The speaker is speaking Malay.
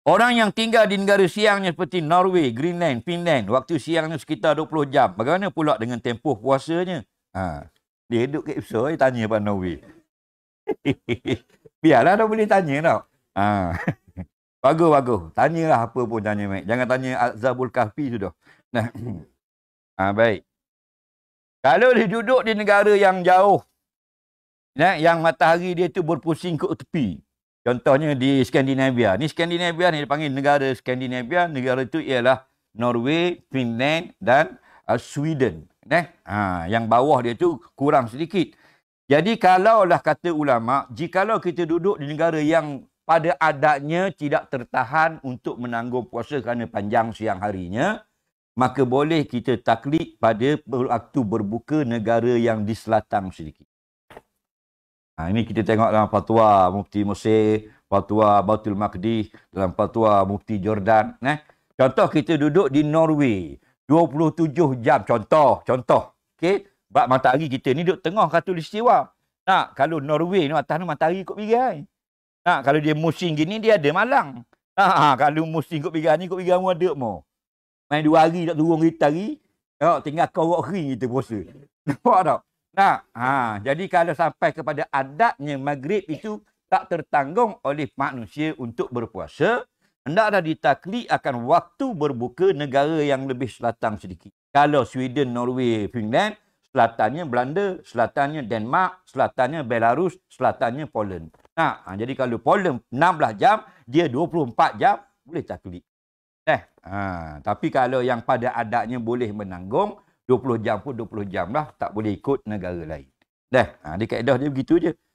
Orang yang tinggal di negara siangnya seperti Norway, Greenland, Finland, waktu siangnya sekitar 20 jam. Bagaimana pula dengan tempoh puasanya? Ha. Dia duduk ke Ipsos, dia tanya Pak Norway. Biarlah dia boleh tanya tau. Ha. bagus, bagus. Tanyalah apa pun tanya, Mike. Jangan tanya Azabul Kahfi sudah. Nah. ha, baik. Kalau dia duduk di negara yang jauh, yang matahari dia tu berpusing ke tepi. Contohnya di Skandinavia. Ni Skandinavia ni dipanggil negara Skandinavia. Negara itu ialah Norway, Finland dan uh, Sweden. Eh? Ha, yang bawah dia tu kurang sedikit. Jadi kalau kalaulah kata ulama, jika jikalau kita duduk di negara yang pada adatnya tidak tertahan untuk menanggung puasa kerana panjang siang harinya, maka boleh kita taklid pada waktu berbuka negara yang di selatan sedikit. Ha, ini kita tengok dalam fatwa Mufti Mesir, fatwa Batul Makdi, dalam fatwa Mufti Jordan. Eh. Contoh kita duduk di Norway. 27 jam. Contoh. Contoh. Okey. Sebab matahari kita ni duduk tengah katul istiwa. Nak kalau Norway ni atas ni matahari ikut pigai. Nak kalau dia musim gini dia ada malang. Ha, ha kalau musim ikut pigai ni ikut pigai mu ada mu. Main dua hari tak turun kita hari. Tengok tinggal kau rok kering kita puasa. Nampak tak? Nah, ha, jadi kalau sampai kepada adatnya maghrib itu tak tertanggung oleh manusia untuk berpuasa, hendaklah ditakli akan waktu berbuka negara yang lebih selatan sedikit. Kalau Sweden, Norway, Finland, selatannya Belanda, selatannya Denmark, selatannya Belarus, selatannya Poland. Nah, ha, ha, jadi kalau Poland 16 jam, dia 24 jam boleh takli. Eh, ha, tapi kalau yang pada adatnya boleh menanggung, 20 jam pun 20 jam lah. Tak boleh ikut negara lain. Dah. Ha, di kaedah dia begitu je.